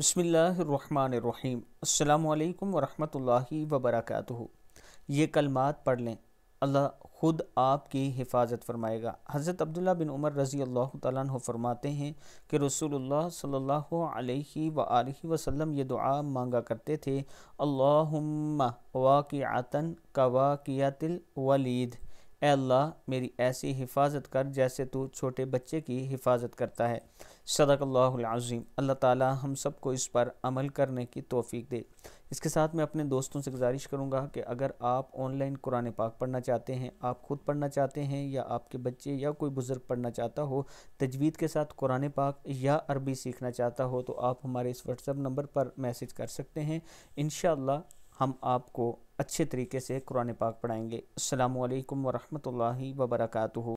बसमीम् अल्लाम वरहमतुल्लाहि वबरकातुहु ये कलमात पढ़ लें अल्लाह ख़ुद आपकी हिफाजत फरमाएगा हज़रत अब्दुल्ला बिन उमर रज़ी अल्लाह तु फरमाते हैं कि रसूलुल्लाह सल्लल्लाहु अलैहि वसल्लम वसल्लम ये दुआ मांगा करते थे अल्लाहुम्मा वाक़ियातन कवाकियातिल वलीद अल्लाह मेरी ऐसी हिफाजत कर जैसे तू छोटे बच्चे की हिफाजत करता है सदकल्लाज़ीम अल्लाह ताला हम सबको इस पर अमल करने की तोफ़ी दे इसके साथ मैं अपने दोस्तों से गुजारिश करूँगा कि अगर आप ऑनलाइन कुरान पाक पढ़ना चाहते हैं आप ख़ुद पढ़ना चाहते हैं या आपके बच्चे या कोई बुज़ुर्ग पढ़ना चाहता हो तजवीद के साथ कुरान पाक या अरबी सीखना चाहता हो तो आप हमारे इस व्हाट्सअप नंबर पर मैसेज कर सकते हैं इन हम आपको अच्छे तरीके से कुरान पाक पढ़ाएँगे अल्लाम वरहमल वबरकू